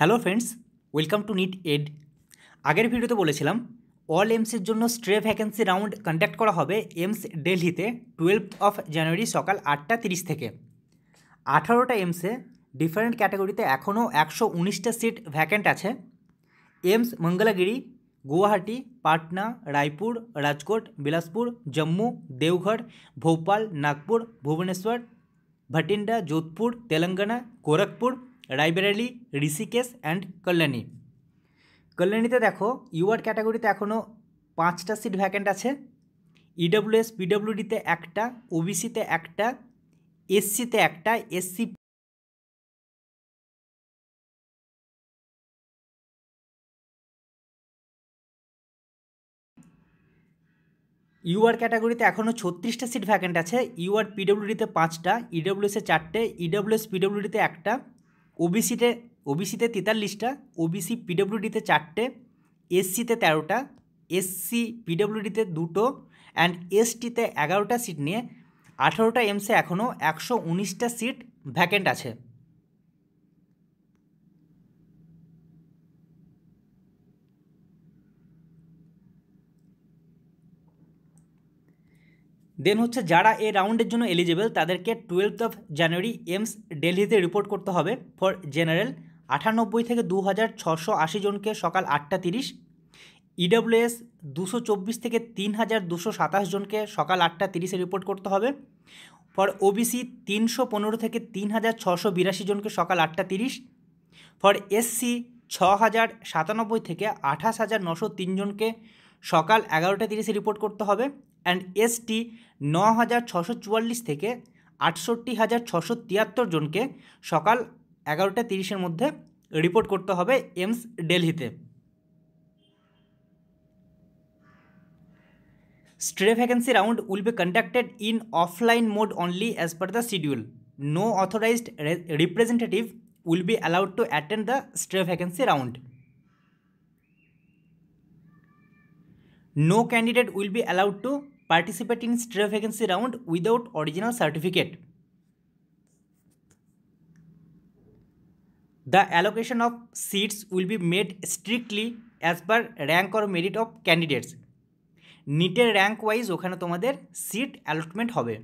hello friends welcome to NEET ed আগের ভিডিওতে বলেছিলাম অল এমসের জন্য স্ট্রে ভ্যাকেন্সি রাউন্ড কন্ডাক্ট করা হবে এমস দিল্লিতে টুয়েলভ অফ জানুয়ারি সকাল আটটা তিরিশ থেকে আঠারোটা এমসে ডিফারেন্ট ক্যাটাগরিতে এখনও একশো উনিশটা সিট ভ্যাকেন্ট আছে এমস মঙ্গলাগিরি গুয়াহাটি পাটনা রায়পুর রাজকোট বিলাসপুর জম্মু দেওঘর ভোপাল নাগপুর ভুবনেশ্বর ভটিন্ডা যোধপুর তেলেঙ্গানা গোরখপুর রাইবেরালি ঋষিকেশ অ্যান্ড কল্যাণী কল্যাণীতে দেখো ইউআর ক্যাটাগরিতে এখনও পাঁচটা সিট ভ্যাকেন্ট আছে ইডব্লিউএস e পিডব্লিউডিতে একটা ওবিসিতে একটা এসসিতে একটা এসসি ইউআর ক্যাটাগরিতে এখনও ছত্রিশটা সিট ভ্যাকেন্ট আছে ইউআর পিডব্লিউডিতে পাঁচটা ইডব্লিউএসে e চারটে ইডব্লিউএস e পিডব্লিউডিতে একটা ওবিসিতে ওবিসিতে তেতাল্লিশটা ওবিসি পিডব্লিউডিতে চারটে এসসিতে তেরোটা এসসি পিডব্লিউডিতে দুটো অ্যান্ড এসটিতে এগারোটা সিট নিয়ে আঠেরোটা এমসে এখনও একশো উনিশটা সিট ভ্যাকেন্ট আছে দেন হচ্ছে যারা এই রাউন্ডের জন্য এলিজেবল তাদেরকে টুয়েলভ অফ জানুয়ারি এমস দিল্লিতে রিপোর্ট করতে হবে ফর জেনারেল আটানব্বই থেকে দু হাজার ছশো আশি জনকে সকাল আটটা তিরিশ ইডব্লিউএস e দুশো চব্বিশ থেকে তিন হাজার দুশো সাতাশ জনকে সকাল আটটা তিরিশে রিপোর্ট করতে হবে ফর ওবিসি তিনশো পনেরো থেকে তিন হাজার ছশো বিরাশি জনকে সকাল আটটা তিরিশ ফর এসসি ছ হাজার সাতানব্বই থেকে আঠাশ হাজার নশো তিনজনকে সকাল এগারোটা তিরিশে রিপোর্ট করতে হবে অ্যান্ড এসটি ন হাজার ছশো চুয়াল্লিশ থেকে আটষট্টি হাজার ছশো তিয়াত্তর জনকে সকাল এগারোটা তিরিশের মধ্যে রিপোর্ট করতে হবে এমস ডেলহিতে stray vacancy round will be conducted in offline mode only as per the schedule no authorised representative will be allowed to attend the stray vacancy round no candidate will be allowed to participate in stray vacancy round without original certificate the allocation of seats will be made strictly as per rank or merit of candidates নিটের rank wise ওখানে তোমাদের seat allotment হবে